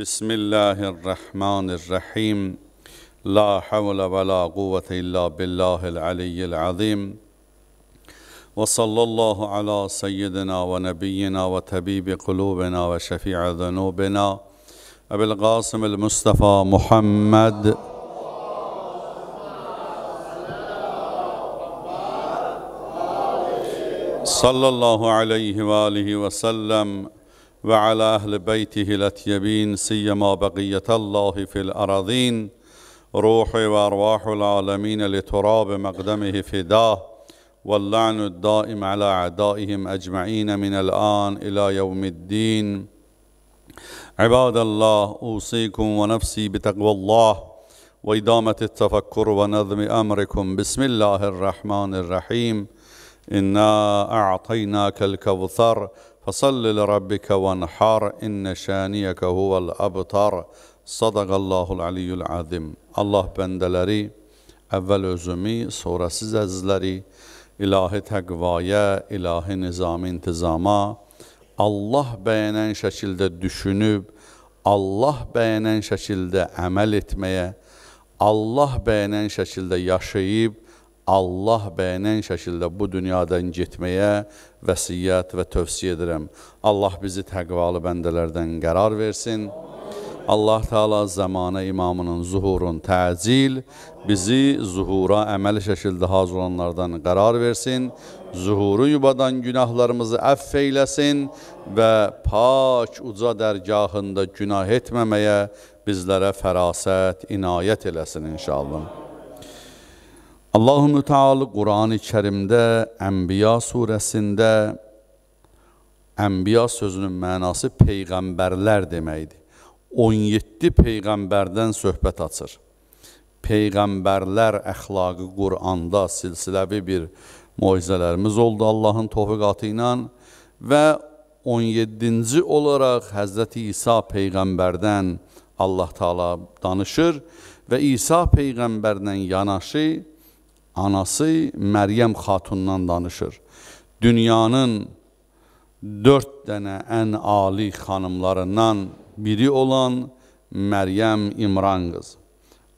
بسم الله الرحمن الرحيم لا حول ولا قوة إلا بالله العلي العظيم وصلى الله على سيدنا ونبينا وتبيب قلوبنا وشفيع ذنوبنا أبي القاسم المصطفى محمد صلى الله عليه وآله وسلم وعلى أهل بيته الأتيبين سيما بقية الله في الأراضين روحي وأرواح العالمين لتراب مقدمه فداه واللعن الدائم على أعدائهم أجمعين من الآن إلى يوم الدين عباد الله أوصيكم ونفسي بتقوى الله وإدامة التفكر ونظم أمركم بسم الله الرحمن الرحيم إنا أعطيناك الكوثر فصل لربك وانحار إن şaniyeke huvel abtar Sadaqallahul aliyyul azim Allah bəndələri əvvəl özümü, sonra siz əzizləri ilahi təqvaya, ilahi nizami intizama Allah bəyənən şəkildə düşünüb, Allah bəyənən şəkildə əməl etməyə, Allah bəyənən şəkildə yaşayıb, Allah bəyənən şəkildə bu dünyadan getməyə vəsiyyət və tövsiyə edirəm. Allah bizi təqvalı bəndələrdən qərar versin. Allah Teala zəmanə imamının zuhurun təcil, bizi zuhura əməl şəkildə hazır olanlardan qərar versin, zuhuru yubadan günahlarımızı əff eyləsin və pak uca dərgahında günah etməməyə bizlərə fərasət, inayət eləsin inşallah. Allahü Teala Qurani Kərimdə Ənbiya surəsində Ənbiya sözünün mənası peyğəmbərlər deməkdir. 17 peyğəmbərdən söhbət açır. Peyğəmbərlər əxlaqı Quranda silsiləvi bir moizələrimiz oldu Allahın tovfiqatı ilə və 17-ci olaraq Həzrəti İsa peyğəmbərdən Allah Taala danışır və İsa peyğəmbərlə yanaşı anası Məryəm xatundan danışır. Dünyanın dörd dənə ən ali xanımlarından biri olan Məryəm İmran qızı.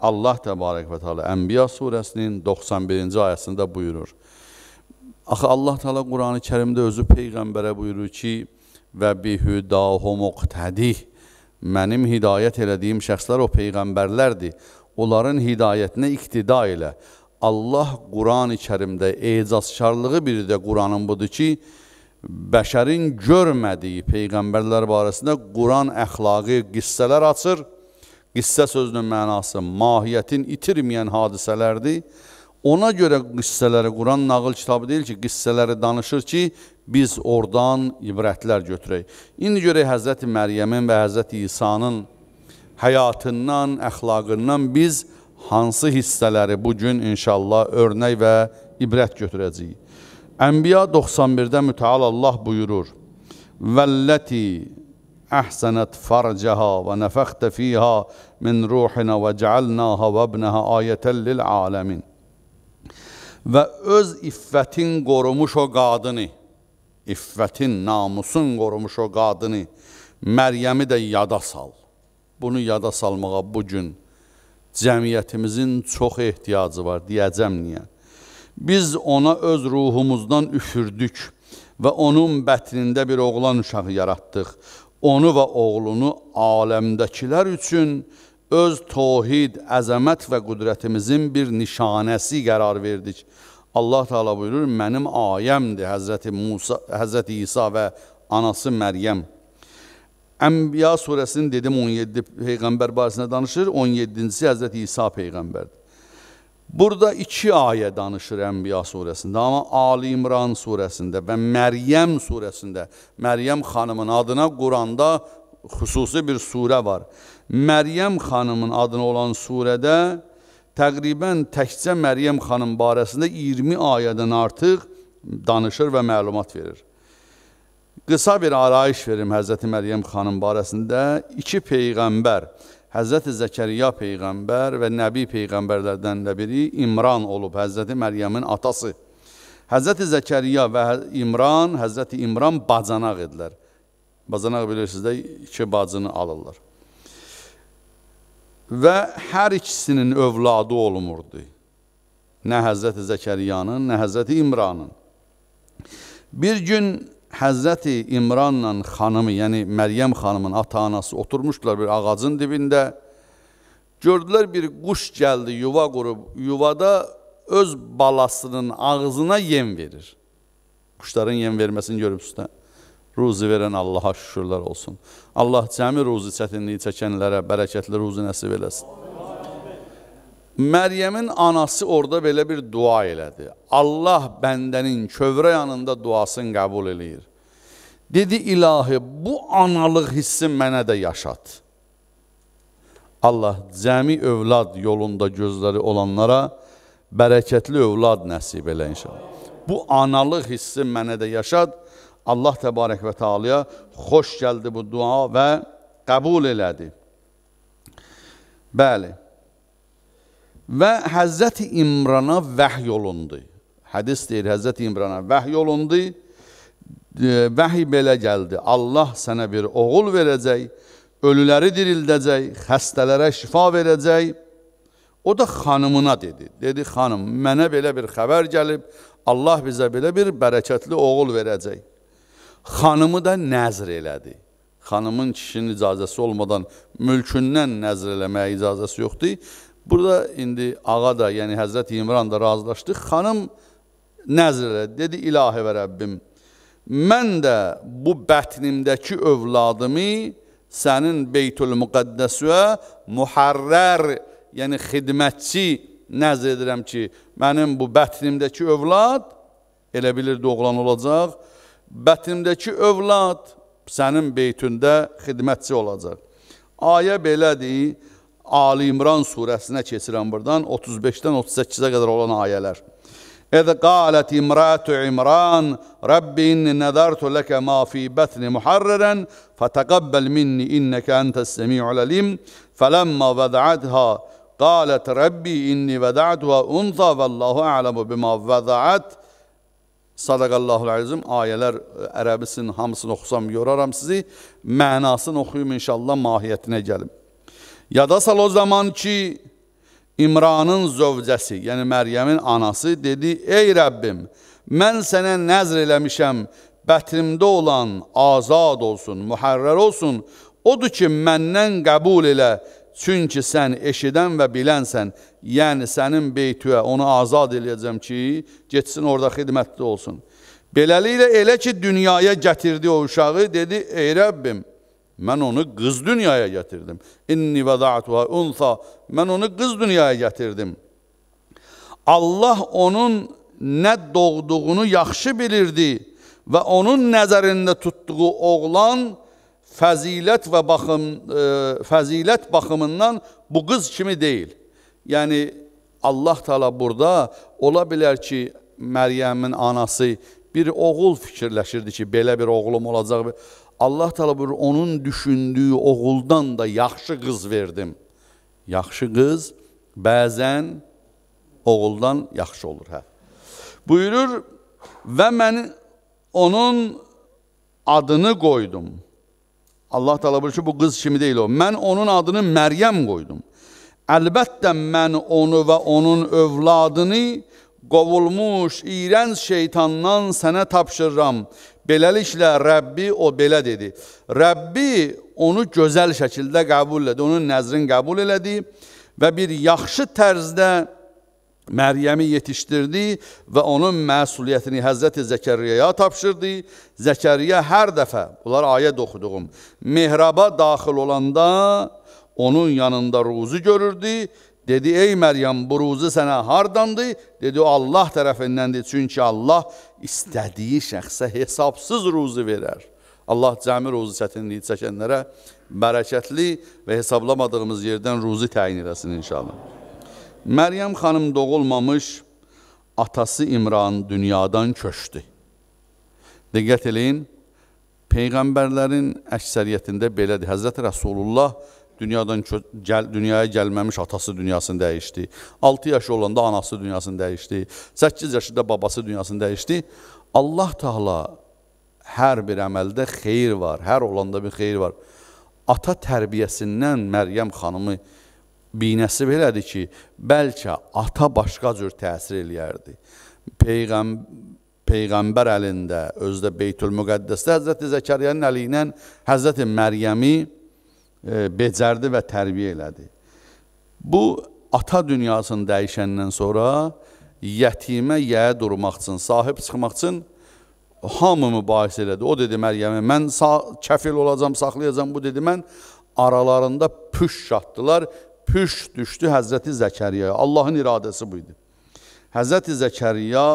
Allah Təbarək və Teala Ənbiya surəsinin 91-ci ayəsində buyurur. Axı Allah Teala Qurani Kərimdə özü Peyğəmbərə buyurur ki, və bihüdahum uqtədih. Mənim hidayət elədiyim şəxslər o Peyğəmbərlərdir. Onların hidayətinə iqtida elə. Allah Quran-ı Kərimdə ecazkarlığı biri də Quranın budur ki, bəşərin görmədiyi peyğəmbərlər barəsində Quran əxlaqi qissələr açır. Qissə sözünün mənası mahiyyətin itirməyən hadisələrdir. Ona görə qissələri Quran nağıl kitabı deyil ki, qissələri danışır ki, biz oradan ibrətlər götürək. İndi görək Həzrəti Məryəmin və Həzrəti İsa'nın həyatından, əxlaqından biz əxlaqı hansı hissələri bugün inşallah örnək və ibrət götürəcəyik. Ənbiya 91-də mütəal Allah buyurur, Vəlləti əhsənət farcəha və nəfəxtə fiyha min ruhinə və cəalnaha və ibnəhə ayətən lil aləmin. Və öz iffətin qorumuş o qadını, iffətin, namusun qorumuş o qadını, Məryəmi də yada sal. Bunu yada salmağa bugün cəmiyyətimizin çox ehtiyacı var, deyəcəm niyə? Biz ona öz ruhumuzdan üfürdük və onun bətrində bir oğlan uşağı yaratdıq. Onu və oğlunu aləmdəkilər üçün öz tohid, əzəmət və qüdrətimizin bir nişanəsi qərar verdik. Allah Teala buyurur, mənim ayəmdir Həzrəti, Musa, Həzrəti İsa və anası Məryəm. Ənbiya surəsinin dedim 17 peyğəmbər barəsində danışır, 17-ci Həzrəti İsa peyğəmbərdir. Burada iki ayə danışır Ənbiya surəsində, amma Ali İmran surəsində və Məryəm surəsində Məryəm xanımın adına Quranda xüsusi bir surə var. Məryəm xanımın adına olan surədə təqribən təkcə Məryəm xanım barəsində 20 ayədən artıq danışır və məlumat verir. Qısa bir arayış verim Həzrəti Məryəm xanım barəsində. İki peyğəmbər, Həzrəti Zəkəriya peyğəmbər və Nəbi peyğəmbərlərdən də biri İmran olub, Həzrəti Məryəmin atası. Həzrəti Zəkəriya və hə- İmran, Həzrəti İmran bacanaq idilər. Bacanaq bilirsiniz də iki bacını alırlar. Və hər ikisinin övladı olmurdu. Nə Həzrəti Zəkəriyanın, nə Həzrəti İmranın. Bir gün Həzrəti İmranla xanımı, yəni Məryəm xanımın ata-anası oturmuşdular bir ağacın dibində. Gördülər bir quş gəldi, yuva qurub, yuvada öz balasının ağzına yem verir. Quşların yem verməsini görübsüzdə. Ruzi verən Allaha şükürlər olsun. Allah cəmi ruzi çətinliyi çəkənlərə bərəkətli ruzi nəsib eləsin. Məryəmin anası orada belə bir dua elədi. Allah bəndənin kövrə yanında duasını qəbul eləyir. Dedi, ilahi, bu analıq hissi mənə də yaşat. Allah cəmi övlad yolunda gözləri olanlara bərəkətli övlad nəsib elə inşallah. Bu analıq hissi mənə də yaşat. Allah təbarək və tealaya xoş gəldi bu dua və qəbul elədi. Bəli və Həzrəti İmrana vəhy olundu. Hədis deyir, Həzrəti İmrana vəhy olundu. E, vəhy belə gəldi. Allah sənə bir oğul verəcək, ölüləri dirildəcək, xəstələrə şifa verəcək. O da xanımına dedi. Dedi, xanım, mənə belə bir xəbər gəlib, Allah bizə belə bir bərəkətli oğul verəcək. Xanımı da nəzr elədi. Xanımın kişinin icazəsi olmadan mülkündən nəzr eləməyə icazəsi yoxdur. Burada indi ağa da, yəni Həzrət İmran da razılaşdı. Xanım nəzrə dedi, ilahi və Rəbbim, mən də bu bətnimdəki övladımı sənin Beytül Müqəddəsüə mühərrər, yəni xidmətçi nəzr edirəm ki, mənim bu bətnimdəki övlad, elə bilirdi oğlan olacaq, bətnimdəki övlad sənin beytündə xidmətçi olacaq. Ayə belədir, Ali İmran surəsinə keçirəm buradan 35-dən 38-ə qədər olan ayələr. إذ قالت امرأة عمران رب إني نذرت لك ما في بطني محررا فتقبل مني إنك أنت السميع العليم فلما وضعتها قالت ربي إني وضعتها أنثى والله أعلم بما وضعت Sadaqallahu azim ayələr e, ərəbisinin hamısını oxusam yoraram sizi. Mənasını oxuyum inşallah mahiyetine gəlim. Yada sal o zaman ki, İmranın zövcəsi, yəni Məryəmin anası dedi, Ey Rəbbim, mən sənə nəzr eləmişəm, bətrimdə olan azad olsun, mühərrər olsun, odur ki, məndən qəbul elə, çünki sən eşidən və bilənsən, yəni sənin beytüə onu azad eləyəcəm ki, getsin orada xidmətli olsun. Beləliklə elə ki, dünyaya gətirdi o uşağı, dedi, ey Rəbbim, Mən onu qız dünyaya gətirdim. İnni vəda'tuha unsa. Mən onu qız dünyaya gətirdim. Allah onun nə doğduğunu yaxşı bilirdi və onun nəzərində tutduğu oğlan fəzilət və baxım e, fəzilət baxımından bu qız kimi deyil. Yəni Allah Taala burada ola bilər ki, Məryəmin anası bir oğul fikirləşirdi ki, belə bir oğlum olacaq. Allah Teala onun düşündüğü oğuldan da yaxşı kız verdim. Yaxşı kız bəzən oğuldan yaxşı olur. Hə. Buyurur ve mən onun adını koydum. Allah Teala buyurur ki, bu kız kimi değil o. Mən onun adını Meryem koydum. Elbette mən onu ve onun övladını qovulmuş iğrenç şeytandan sənə tapşırıram Beləliklə Rəbbi o belə dedi. Rəbbi onu gözəl şəkildə qəbul elədi, onun nəzrin qəbul elədi və bir yaxşı tərzdə Məryəmi yetişdirdi və onun məsuliyyətini Həzrəti Zəkəriyaya tapşırdı. Zəkəriya hər dəfə, bunlar ayət oxuduğum, mehraba daxil olanda onun yanında ruzu görürdü Dedi, ey Məryəm, bu ruzu sənə hardandır? Dedi, o Allah tərəfindəndir. Çünki Allah istədiyi şəxsə hesabsız ruzu verər. Allah cəmi ruzu çətinliyi çəkənlərə bərəkətli və hesablamadığımız yerdən ruzu təyin eləsin inşallah. Məryəm xanım doğulmamış, atası İmran dünyadan köçdü. Diqqət eləyin, Peyğəmbərlərin əksəriyyətində belədir. Həzrət Rəsulullah Dünyadan gəl dünyaya gəlməmiş atası dünyasını dəyişdi. 6 yaşı olanda anası dünyasını dəyişdi. 8 yaşında babası dünyasını dəyişdi. Allah Taala hər bir əməldə xeyir var. Hər olanda bir xeyir var. Ata tərbiyəsindən Məryəm xanımı binəsi belədir ki, bəlkə ata başqa cür təsir eləyərdi. Peyğəm, Peyğəmbər əlində, özdə Beytül Müqəddəsdə Həzrəti Zəkəriyanın əli ilə Həzrəti Məryəmi E, becərdi və tərbiyə elədi. Bu, ata dünyasını dəyişəndən sonra yətimə yəyə durmaq üçün, sahib çıxmaq üçün hamı mübahisə elədi. O dedi Məryəmə, mən sağ, kəfil olacam, saxlayacam, bu dedi mən. Aralarında püş şatdılar, püş düşdü Həzrəti Zəkariyaya. Allahın iradəsi bu idi. Həzrəti Zəkariya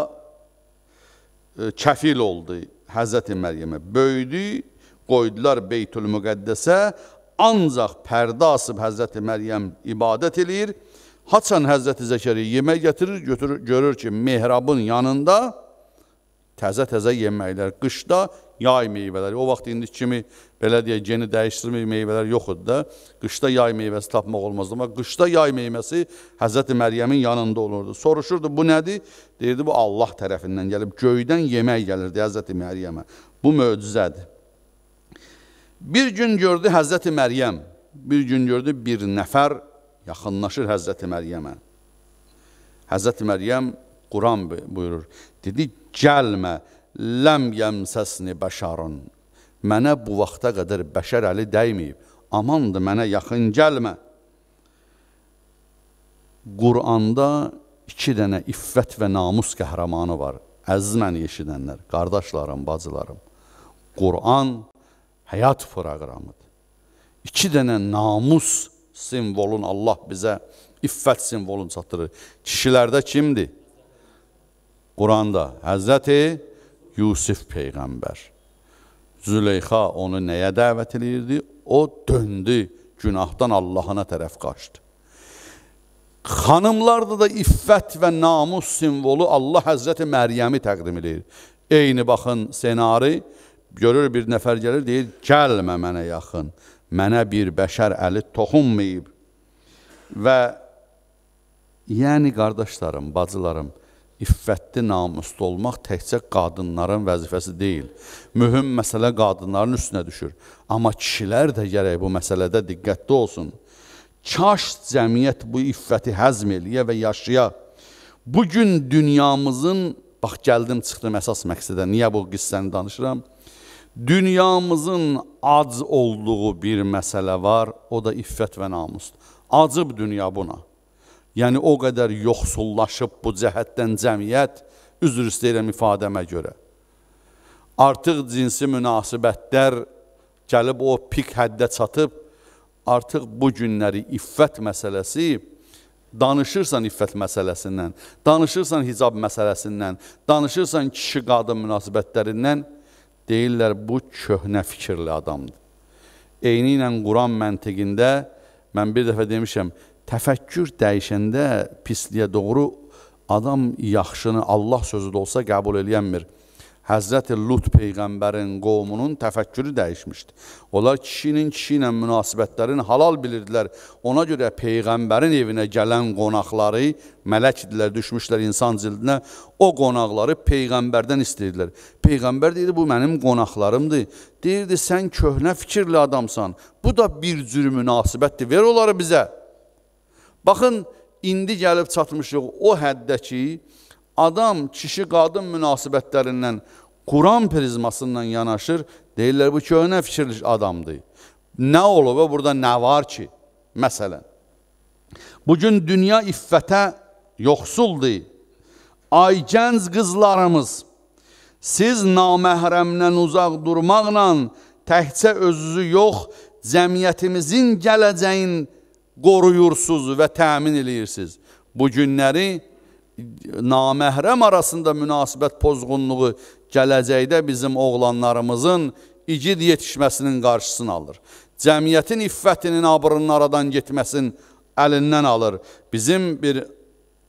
e, kəfil oldu Həzrəti Məryəmə. Böyüdü, qoydular Beytül Müqəddəsə, ancaq pərdə asıb Həzrəti Məryəm ibadət eləyir. Haçan Həzrəti Zəkəri yemək gətirir, götürür, görür ki, mehrabın yanında təzə-təzə yeməklər, qışda yay meyvələri. O vaxt indi kimi belə deyək, geni dəyişdirmək meyvələr yoxdur da. Qışda yay meyvəsi tapmaq olmazdı, amma qışda yay meyvəsi Həzrəti Məryəmin yanında olurdu. Soruşurdu, bu nədir? Deyirdi, bu Allah tərəfindən gəlib, göydən yemək gəlirdi Həzrəti Məryəmə. Bu möcüzədir. Bir gün gördü Həzrəti Məryəm, bir gün gördü bir nəfər yaxınlaşır Həzrəti Məryəmə. Həzrəti Məryəm Quran buyurur, dedi, gəlmə, ləm yəmsəsini bəşarın. Mənə bu vaxta qədər bəşər əli dəyməyib, amandır mənə yaxın gəlmə. Quranda iki dənə iffət və namus qəhrəmanı var. Əziz məni eşidənlər, qardaşlarım, bacılarım. Quran həyat proqramıdır. İki dənə namus simvolun Allah bizə iffət simvolunu çatdırır. Kişilərdə kimdir? Quranda Həzrəti Yusif Peyğəmbər. Züleyxa onu nəyə dəvət edirdi? O döndü, günahdan Allahına tərəf qaçdı. Xanımlarda da iffət və namus simvolu Allah Həzrəti Məryəmi təqdim edir. Eyni baxın senari, görür bir nəfər gəlir, deyir, gəlmə mənə yaxın, mənə bir bəşər əli toxunmayıb. Və yəni qardaşlarım, bacılarım, iffətli namuslu olmaq təkcə qadınların vəzifəsi deyil. Mühüm məsələ qadınların üstünə düşür. Amma kişilər də gərək bu məsələdə diqqətli olsun. Kaş cəmiyyət bu iffəti həzm eləyə və yaşaya. Bugün dünyamızın, bax gəldim çıxdım əsas məqsədə, niyə bu qissəni danışıram? dünyamızın ac olduğu bir məsələ var, o da iffət və namusdur. Acıb dünya buna. Yəni o qədər yoxsullaşıb bu cəhətdən cəmiyyət, üzr istəyirəm ifadəmə görə. Artıq cinsi münasibətlər gəlib o pik həddə çatıb, artıq bu günləri iffət məsələsi, danışırsan iffət məsələsindən, danışırsan hicab məsələsindən, danışırsan kişi-qadın münasibətlərindən, deyirlər bu köhnə fikirli adamdır. Eyni ilə Quran məntiqində mən bir dəfə demişəm, təfəkkür dəyişəndə pisliyə doğru adam yaxşını Allah sözü də olsa qəbul eləyənmir. Həzrəti Lut peyğəmbərin qovmunun təfəkkürü dəyişmişdi. Onlar kişinin kişi ilə münasibətlərini halal bilirdilər. Ona görə peyğəmbərin evinə gələn qonaqları mələk idilər, düşmüşlər insan cildinə. O qonaqları peyğəmbərdən istəyirdilər. Peyğəmbər deyirdi, bu mənim qonaqlarımdır. Deyirdi, sən köhnə fikirli adamsan. Bu da bir cür münasibətdir. Ver onları bizə. Baxın, indi gəlib çatmışıq o həddə ki, adam, kişi, qadın münasibətlərindən Quran prizmasından yanaşır, deyirlər bu köhnə fikirli adamdır. Nə olub və burada nə var ki? Məsələn, bugün dünya iffətə yoxsuldur. Ay gənc qızlarımız, siz naməhrəmdən uzaq durmaqla təhcə özünüzü yox, cəmiyyətimizin gələcəyin qoruyursuz və təmin edirsiniz. Bu günləri naməhrəm arasında münasibət pozğunluğu gələcəkdə bizim oğlanlarımızın igid yetişməsinin qarşısını alır. Cəmiyyətin iffətinin abrının aradan getməsinin əlindən alır. Bizim bir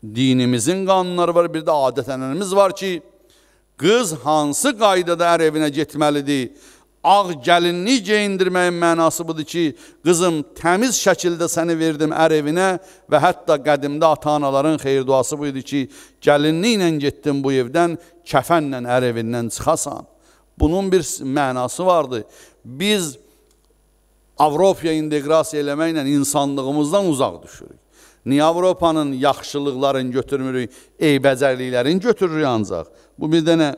dinimizin qanunları var, bir də adət-ənənimiz var ki, qız hansı qaydada ər evinə getməlidir? ağ gəlinlik geyindirməyin mənası budur ki, qızım təmiz şəkildə səni verdim ər evinə və hətta qədimdə ata-anaların xeyir duası buydu ki, gəlinliklə getdim bu evdən, kəfənlə ər evindən çıxasan. Bunun bir mənası vardı. Biz Avropaya inteqrasiya eləməklə insanlığımızdan uzaq düşürük. Niyə Avropanın yaxşılıqlarını götürmürük, eybəcərliklərini götürürük ancaq? Bu bir dənə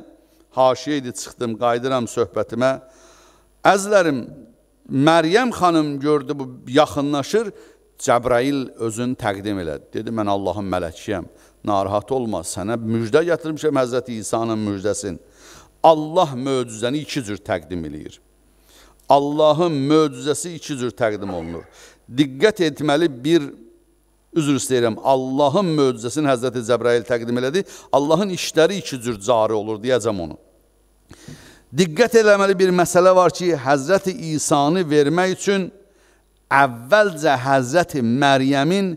haşiyə idi, çıxdım, qayıdıram söhbətimə. Əzlərim, Məryəm xanım gördü, bu yaxınlaşır, Cəbrail özünü təqdim elədi. Dedi, mən Allahın mələkiyəm, narahat olma, sənə müjdə gətirmişəm Həzrəti İsa'nın müjdəsin. Allah möcüzəni iki cür təqdim eləyir. Allahın möcüzəsi iki cür təqdim olunur. Diqqət etməli bir üzr istəyirəm, Allahın möcüzəsini Həzrəti Cəbrail təqdim elədi. Allahın işləri iki cür cari olur, deyəcəm onu. Diqqət eləməli bir məsələ var ki, Həzrəti İsanı vermək üçün əvvəlcə Həzrəti Məryəmin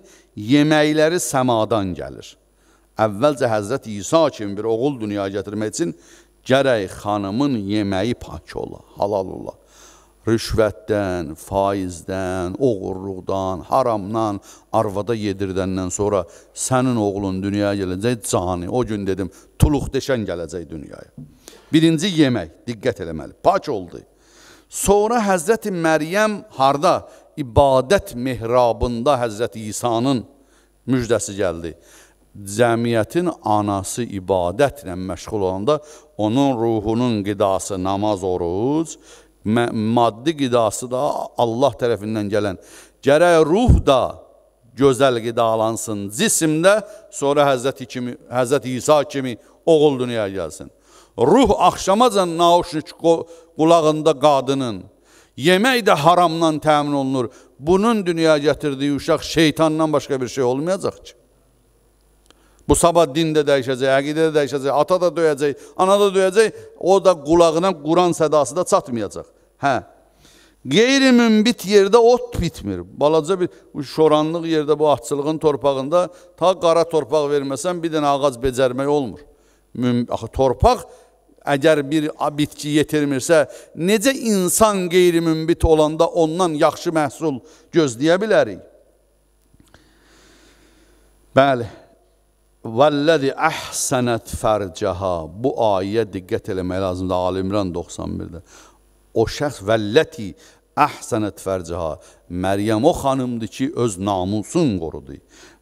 yeməkləri səmadan gəlir. Əvvəlcə Həzrəti İsa kimi bir oğul dünyaya gətirmək üçün gərək xanımın yeməyi pak ola, halal ola. Rüşvətdən, faizdən, oğurluqdan, haramdan, arvada yedirdəndən sonra sənin oğlun dünyaya gələcək cani. O gün dedim, tuluq deşən gələcək dünyaya. Birinci yemək, diqqət eləməli, pak oldu. Sonra Həzrəti Məryəm harda? İbadət mehrabında Həzrəti İsa'nın müjdəsi gəldi. Cəmiyyətin anası ibadətlə məşğul olanda onun ruhunun qidası namaz, oruc, maddi qidası da Allah tərəfindən gələn. Gərək ruh da gözəl qidalansın, cisimdə sonra Həzrəti, kimi, Həzrəti İsa kimi oğul dünyaya gəlsin. Ruh axşamacan nauşnik qulağında qadının. Yemək də haramdan təmin olunur. Bunun dünyaya gətirdiyi uşaq şeytandan başqa bir şey olmayacaq ki. Bu sabah din də dəyişəcək, əqidə də dəyişəcək, ata da döyəcək, ana da döyəcək, o da qulağına Quran sədası da çatmayacaq. Hə, Qeyri-mümbit yerdə ot bitmir. Balaca bir şoranlıq yerdə bu atçılığın torpağında ta qara torpaq verməsən bir dənə ağac becərmək olmur. Müm, axı torpaq Əgər bir bitki yetirmirsə, necə insan qeyri-mümbit olanda ondan yaxşı məhsul gözləyə bilərik? Bəli, Vəlləzi əhsənət fərcəha. Bu ayəyə diqqət eləmək lazımdır. Ali İmran 91-də. O şəxs vəlləti əhsənət fərcəha. Məryəm o xanımdır ki, öz namusun qorudu.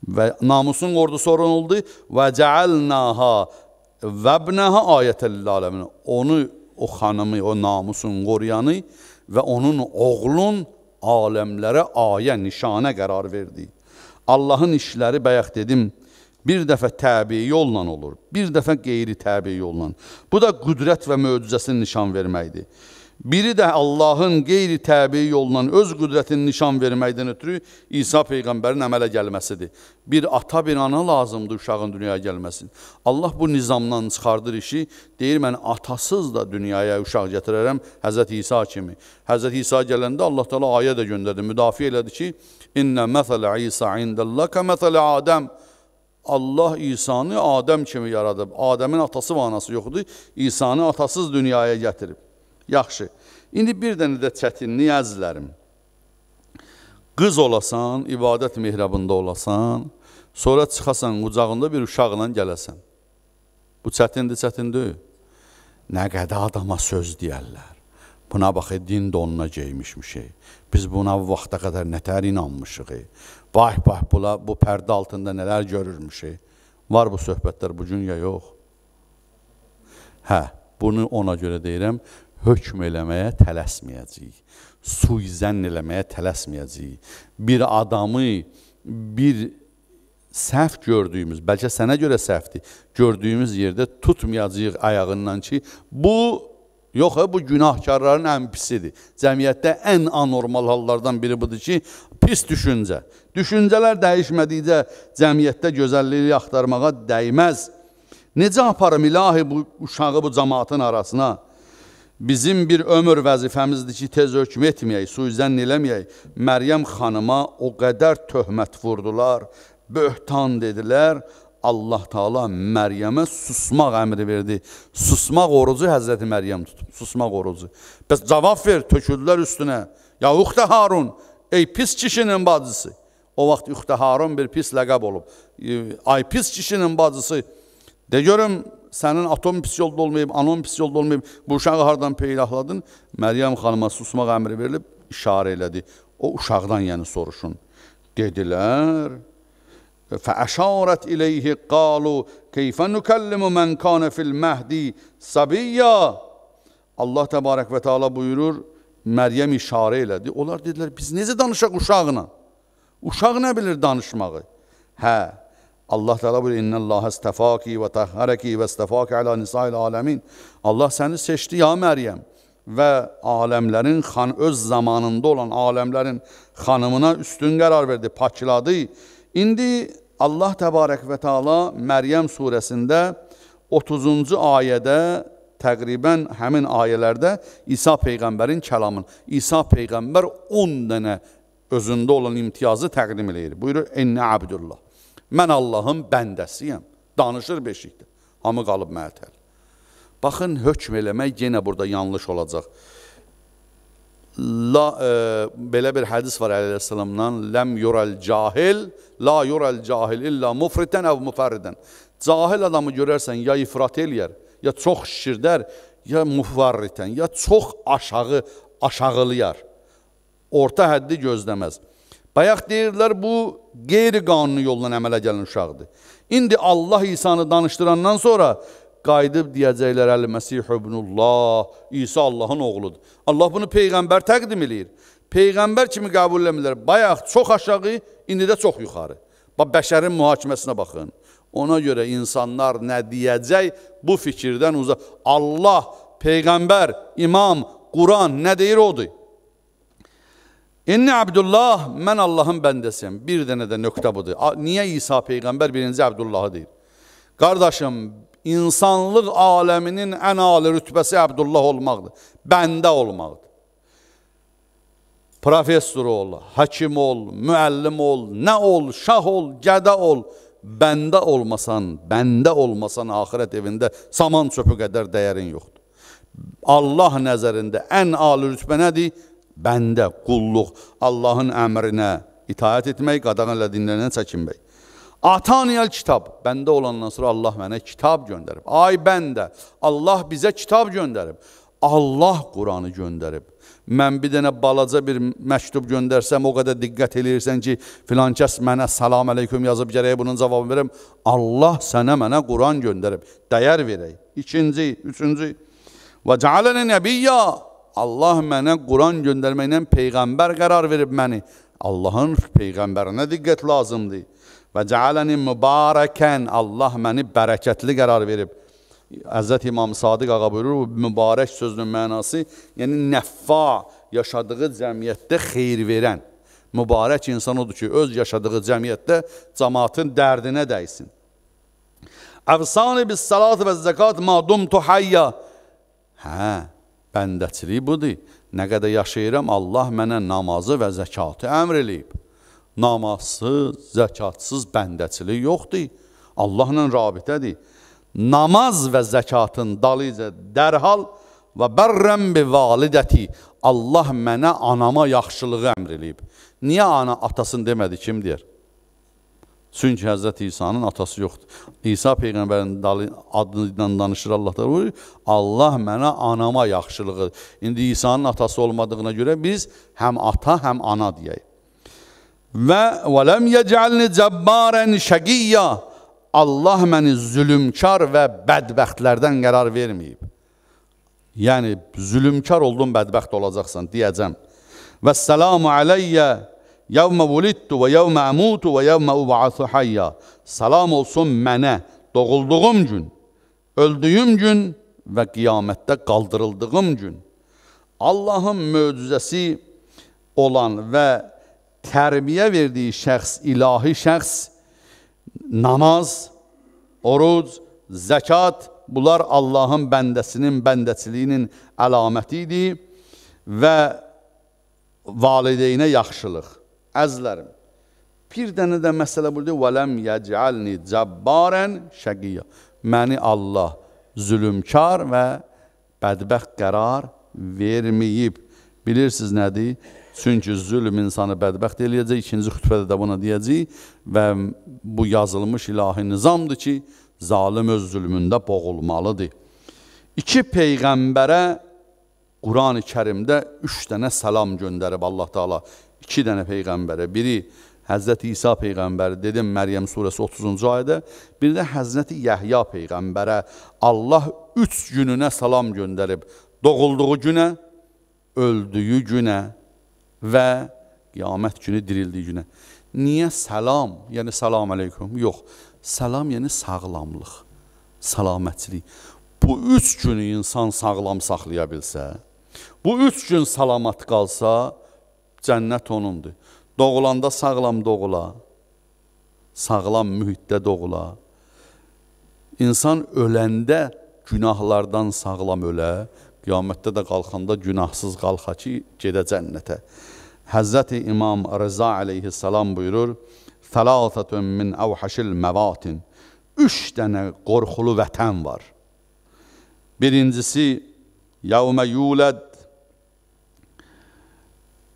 Və namusun qorudu sorun oldu. Və cəalnaha Vəbnəhə ayətəlil aləminə. Onu, o xanımı, o namusun qoruyanı və onun oğlun aləmlərə ayə, nişanə qərar verdi. Allahın işləri bayaq dedim, bir dəfə təbii yolla olur, bir dəfə qeyri-təbii yolla. Bu da qüdrət və möcüzəsini nişan verməkdir. Biri də Allahın qeyri-təbii yolla öz qüdrətini nişan verməkdən ötürü İsa Peyğəmbərin əmələ gəlməsidir. Bir ata, bir ana lazımdır uşağın dünyaya gəlməsi. Allah bu nizamdan çıxardır işi, deyir mən atasız da dünyaya uşaq gətirərəm Həzrət İsa kimi. Həzrət İsa gələndə Allah təala ayə də göndərdi, müdafiə elədi ki, İnnə məsələ İsa indəllah kə məsələ Adəm. Allah İsanı Adəm kimi yaradıb. Adəmin atası və anası yoxdur, İsanı atasız dünyaya gətirib. Yaxşı. İndi bir dənə də çətinlik əzizlərim. Qız olasan, ibadət mehrabında olasan, sonra çıxasan qucağında bir uşaqla gələsən. Bu çətindir, çətin deyil. Nə qədər adama söz deyərlər. Buna bax, e, din də onunla geymişmişik. E. Biz buna bu vaxta qədər nətər inanmışıq. E. Vay, vay, bula, bu pərdə altında nələr görürmüşük. Var bu söhbətlər bugün ya yox? Hə, bunu ona görə deyirəm hökm eləməyə tələsməyəcəyik. Suizənn eləməyə tələsməyəcəyik. Bir adamı bir səhv gördüyümüz, bəlkə sənə görə səhvdir, gördüyümüz yerdə tutmayacağıq ayağından ki, bu Yox, hə, bu günahkarların ən pisidir. Cəmiyyətdə ən anormal hallardan biri budur ki, pis düşüncə. Düşüncələr dəyişmədikcə cəmiyyətdə gözəlliyi axtarmağa dəyməz. Necə aparım ilahi bu uşağı bu cəmaatın arasına? Bizim bir ömür vəzifəmizdir ki, tez hökm etməyək, suizən eləməyək. Məryəm xanıma o qədər töhmət vurdular, böhtan dedilər. Allah Taala Məryəmə susmaq əmri verdi. Susmaq orucu Həzrəti Məryəm tutub, susmaq orucu. Bəs cavab ver, töküldülər üstünə. Ya uxta Harun, ey pis kişinin bacısı. O vaxt uxta Harun bir pis ləqəb olub. Ay pis kişinin bacısı. De görüm sənin atom pis yolda olmayıb, anon pis yolda olmayıb, bu uşağı hardan peylahladın? Məryəm xanıma susmaq əmri verilib, işarə elədi. O uşaqdan yəni soruşun. Dedilər, فأشارت إليه قالوا كيف نكلم من كان في المهدي صبيا Allah təbarək və təala buyurur, Məryəm işarə elədi. Onlar dedilər, biz necə danışaq uşaqla? Uşaq nə bilir danışmağı? Hə, Allah Teala buyurur: "İnnallaha istefaki ve tahharaki ve istefaki ala nisa'il alamin." Allah səni seçdi ya Məryəm və aləmlərin xan öz zamanında olan aləmlərin xanımına üstün qərar verdi, pakladı. İndi Allah Təbarək və Teala Məryəm surəsində 30-cu ayədə təqribən həmin ayələrdə İsa peyğəmbərin kəlamını, İsa peyğəmbər 10 dənə özündə olan imtiyazı təqdim eləyir. Buyurur: "Enne abdullah" Mən Allahın bəndəsiyəm. Danışır beşikdə. Hamı qalıb məətəl. Baxın, hökm eləmək yenə burada yanlış olacaq. La, e, belə bir hədis var əleyhissalamdan. Ləm yurəl cahil, la yurəl cahil illa mufritən əv müfərridən. Cahil adamı görərsən ya ifrat eləyər, ya çox şişirdər, ya müfərritən, ya çox aşağı aşağılayar. Orta həddi gözləməz. Bayaq deyirlər, bu qeyri-qanuni yolla əmələ gələn uşaqdır. İndi Allah İsanı danışdırandan sonra qayıdıb deyəcəklər Əl-Məsih ibnullah, İsa Allahın oğludur. Allah bunu Peyğəmbər təqdim edir. Peyğəmbər kimi qəbul eləmirlər. Bayaq çox aşağı, indi də çox yuxarı. Bax, bəşərin mühakiməsinə baxın. Ona görə insanlar nə deyəcək bu fikirdən uzaq. Allah, Peyğəmbər, İmam, Quran nə deyir odur? İnni Abdullah, mən Allahın bəndəsiyəm. Bir dənə də nöqtə budur. Niyə İsa Peyğəmbər birinci Abdullahı deyir? Qardaşım, insanlıq aləminin ən ali rütbəsi Abdullah olmaqdır. Bəndə olmaqdır. Professor ol, hakim ol, müəllim ol, nə ol, şah ol, gədə ol. Bəndə olmasan, bəndə olmasan axirət evində saman çöpü qədər dəyərin yoxdur. Allah nəzərində ən ali rütbə nədir? bəndə, qulluq, Allahın əmrinə itaət etmək, qadağan elədiklərindən çəkinmək. Ataniyəl kitab. Bəndə olandan sonra Allah mənə kitab göndərib. Ay bəndə, Allah bizə kitab göndərib. Allah Quranı göndərib. Mən bir dənə balaca bir məktub göndərsəm, o qədər diqqət eləyirsən ki, filan kəs mənə salam əleykum yazıb gərək bunun cavabını verəm. Allah sənə mənə Quran göndərib. Dəyər verək. İkinci, üçüncü. Və cəaləni nəbiyyə Allah mənə Quran göndərməklə peyğəmbər qərar verib məni. Allahın peyğəmbərinə diqqət lazımdır. Və cəaləni mübarəkən Allah məni bərəkətli qərar verib. Əzrət İmam Sadiq ağa buyurur, mübarək sözünün mənası, yəni nəffa, yaşadığı cəmiyyətdə xeyir verən, mübarək insan odur ki, öz yaşadığı cəmiyyətdə cəmatın dərdinə dəysin. Əfsani bis salat və zəkat madum tuhayya. Hə, Bəndəçilik budur. Nə qədər yaşayıram, Allah mənə namazı və zəkatı əmr eləyib. Namazsız, zəkatsız bəndəçilik yoxdur. Allahla rabitədir. Namaz və zəkatın dalıca dərhal və bərrəm bi validəti. Allah mənə anama yaxşılığı əmr eləyib. Niyə ana atasını demədi kim deyir? Çünki Həzrət İsa'nın atası yoxdur. İsa Peyğəmbərin adını ilə danışır Allah da buyurur, Allah mənə anama yaxşılığı. İndi İsa'nın atası olmadığına görə biz həm ata, həm ana deyək. Və vələm yəcəlni cəbbarən şəqiyya. Allah məni zülümkar və bədbəxtlərdən qərar verməyib. Yəni, zülümkar oldun, bədbəxt olacaqsan, deyəcəm. Və səlamu aleyyə Yevme vulittu ve yevme amutu ve yevme ub'asu hayya. Salam olsun mənə doğulduğum gün, öldüyüm gün və qiyamətdə qaldırıldığım gün. Allahın möcüzəsi olan ve terbiye verdiği şəxs, ilahi şəxs namaz, oruc, zekat bunlar Allahın bendesinin bəndəçiliyinin əlaməti idi və valideynə yaxşılıq əzlərim. Bir dənə də məsələ burada vələm yəcəlni cəbbarən şəqiyyə. Məni Allah zülümkar və bədbəxt qərar verməyib. Bilirsiniz nədir? Çünki zülm insanı bədbəxt eləyəcək. İkinci xütbədə də buna deyəcək və bu yazılmış ilahi nizamdır ki, zalim öz zülmündə boğulmalıdır. İki peyğəmbərə Qurani-Kərimdə üç dənə salam göndərib Allah Taala iki dənə peyğəmbərə, biri Həzrəti İsa peyğəmbər, dedim Məryəm surəsi 30-cu ayədə, bir də Həzrəti Yəhya peyğəmbərə Allah üç gününə salam göndərib, doğulduğu günə, öldüyü günə və qiyamət günü dirildiyi günə. Niyə səlam, yəni salam aleykum? Yox, səlam yəni sağlamlıq, salamətçilik. Bu üç günü insan sağlam saxlaya bilsə, bu üç gün salamat qalsa, cənnət onundur. Doğulanda sağlam doğula, sağlam mühitdə doğula. İnsan öləndə günahlardan sağlam ölə, qiyamətdə də qalxanda günahsız qalxa ki, gedə cənnətə. Həzrəti İmam Rıza aleyhissalam buyurur, Fələtətün min əvhəşil məvatin. Üç dənə qorxulu vətən var. Birincisi, Yəvmə yuləd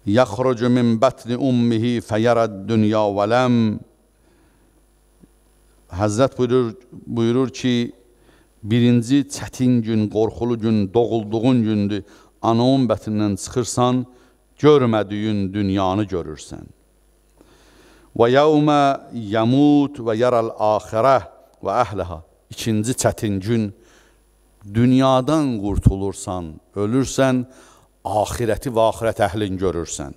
يخرج من بطن ummihi feyered dünya velem Hazret buyurur, buyurur ki birinci çətin gün, qorxulu gün, doğulduğun gündür. Anaun bətindən çıxırsan, görmədiyin dünyanı görürsən. Və yəvmə yəmut və yəral axirə və əhləhə. İkinci çətin gün, dünyadan qurtulursan, ölürsən, axirəti və axirət əhlin görürsən.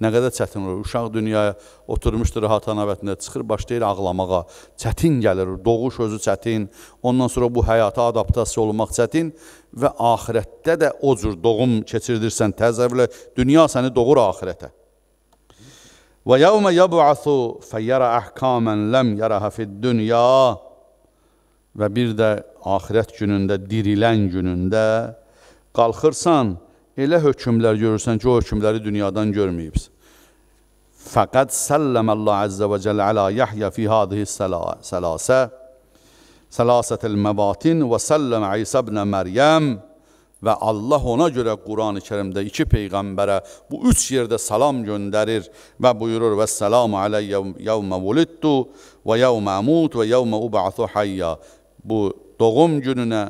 Nə qədər çətin olur. Uşaq dünyaya oturmuşdur rahat anavətində, çıxır, başlayır ağlamağa. Çətin gəlir, doğuş özü çətin, ondan sonra bu həyata adaptasiya olmaq çətin və axirətdə də o cür doğum keçirdirsən təzəvvürlə, dünya səni doğur axirətə. Və yəvmə yəb'athu fəyərə əhkamən ləm yərəhə fid-dünya və bir də axirət günündə, dirilən günündə qalxırsan, elə hökmlər görürsən ki, o hökmləri dünyadan görməyibsən. Fəqəd səlləməllah əzzə və cələ alə Yahya fi hadihi sələsə səlasətəl məbatin və səlləm İsa ibn Məryəm və Allah ona görə Qurani Kərimdə iki peyğəmbərə bu üç yerdə salam göndərir və buyurur və səlamu aləyyə yevmə vuliddu və yevmə əmut və yevmə uba'tu hayya bu doğum gününə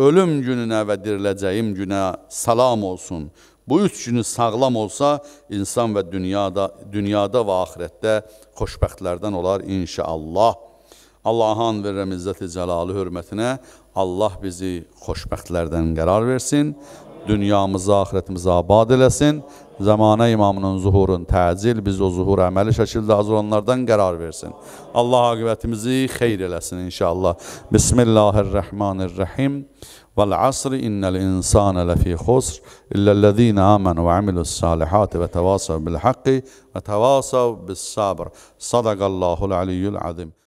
ölüm gününə və diriləcəyim günə salam olsun. Bu üç günü sağlam olsa, insan və dünyada, dünyada və axirətdə xoşbəxtlərdən olar inşallah. Allahın verirəm izzət-i cəlalı hörmətinə, Allah bizi xoşbəxtlərdən qərar versin, dünyamızı, axirətimizi abad eləsin. zamana imamının zuhurun təzil, biz o zuhur əməli şəkildə hazır olanlardan qərar versin. Allah aqibətimizi xeyr eləsin inşallah. Bismillahirrahmanirrahim. والعصر إن الإنسان لفي خسر إلا الذين آمنوا وعملوا الصالحات وتواصوا بالحق وتواصوا بالصبر صدق الله العلي العظيم